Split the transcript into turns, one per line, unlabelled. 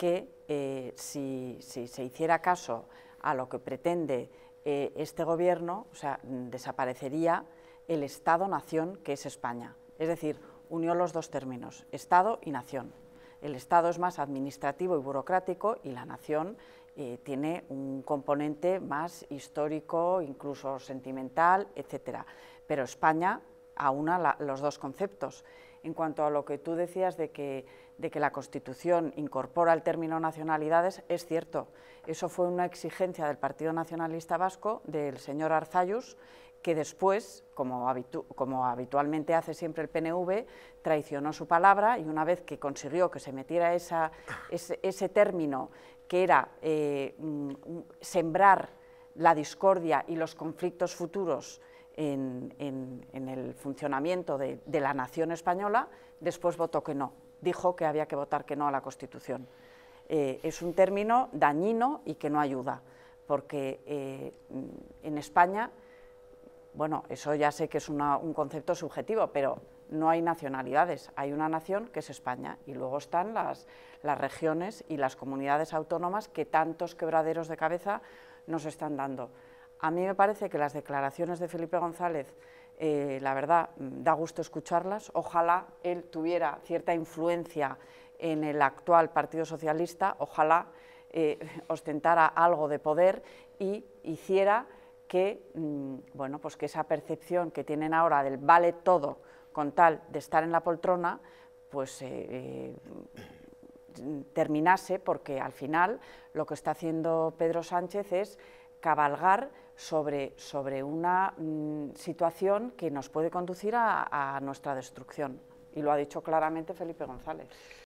que eh, si, se hiciera caso a lo que pretende eh, este gobierno, desaparecería el Estado-nación que es España. Es decir, unió los dos términos, Estado y nación. El Estado es más administrativo y burocrático y la nación eh, tiene un componente más histórico, incluso sentimental, etc. Pero España a los dos conceptos. En cuanto a lo que tú decías de que, de que la Constitución incorpora el término nacionalidades, es cierto. Eso fue una exigencia del Partido Nacionalista Vasco, del señor Arzayus, que después, como, habitualmente hace siempre el PNV, traicionó su palabra y una vez que consiguió que se metiera ese, término que era eh, sembrar la discordia y los conflictos futuros en, el funcionamiento de, la nación española, después votó que no, dijo que había que votar que no a la Constitución. Eh, es un término dañino y que no ayuda, porque eh, en España, bueno, eso ya sé que es un concepto subjetivo, pero no hay nacionalidades, hay una nación que es España y luego están las regiones y las comunidades autónomas que tantos quebraderos de cabeza nos están dando. A mí me parece que las declaraciones de Felipe González, eh, la verdad, mm, da gusto escucharlas. Ojalá él tuviera cierta influencia en el actual Partido Socialista, ojalá eh, ostentara algo de poder y hiciera que, mm, bueno, pues que esa percepción que tienen ahora del vale todo con tal de estar en la poltrona, pues eh, mm, terminase, porque al final lo que está haciendo Pedro Sánchez es cabalgar sobre, sobre una mm, situación que nos puede conducir a nuestra destrucción. Y lo ha dicho claramente Felipe González.